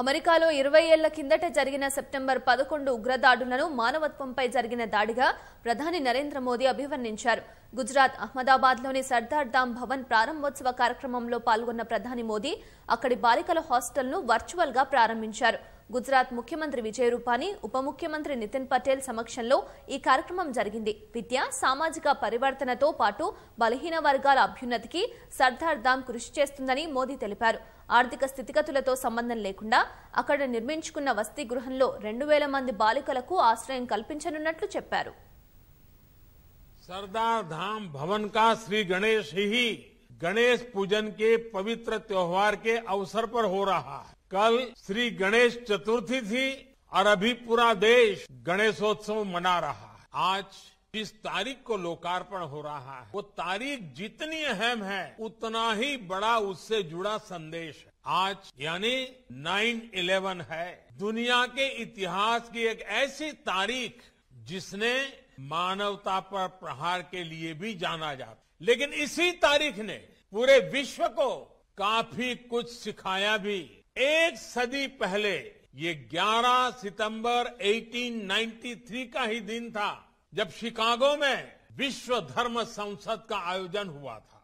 అమెరికాలో ఇరవై ఏళ్ల కిందట జరిగిన సెప్టెంబర్ పదకొండు ఉగ్రదాడులను మానవత్వంపై జరిగిన దాడిగా ప్రధాని నరేంద్ర మోదీ అభివర్ణించారు గుజరాత్ అహ్మదాబాద్లోని సర్దార్ ధామ్ భవన్ ప్రారంభోత్సవ కార్యక్రమంలో పాల్గొన్న ప్రధాని మోదీ అక్కడి బాలికల హాస్టల్ను వర్చువల్గా ప్రారంభించారు గుజరాత్ ముఖ్యమంత్రి విజయ్ రూపానీ ఉప ముఖ్యమంత్రి నితిన్ పటేల్ సమక్షంలో ఈ కార్యక్రమం జరిగింది విద్య సామాజిక పరివర్తనతో పాటు బలహీన వర్గాల అభ్యున్నతికి సర్దార్ ధామ్ కృషి చేస్తుందని మోదీ తెలిపారు ఆర్థిక స్థితిగతులతో సంబంధం లేకుండా అక్కడ నిర్మించుకున్న వస్తీ గృహంలో రెండు వేల మంది బాలికలకు ఆశ్రయం కల్పించనున్నట్లు చెప్పారు सरदार धाम भवन का श्री गणेश ही गणेश पूजन के पवित्र त्योहार कल श्री गणेश चतुर्थी थी और अभी पूरा देश गणेशोत्सव मना रहा है आज जिस तारीख को लोकार्पण हो रहा है वो तारीख जितनी अहम है उतना ही बड़ा उससे जुड़ा संदेश है आज यानी नाइन इलेवन है दुनिया के इतिहास की एक ऐसी तारीख जिसने मानवता पर प्रहार के लिए भी जाना जाता लेकिन इसी तारीख ने पूरे विश्व को काफी कुछ सिखाया भी एक सदी पहले ये 11 सितंबर 1893 का ही दिन था जब शिकागो में विश्व धर्म संसद का आयोजन हुआ था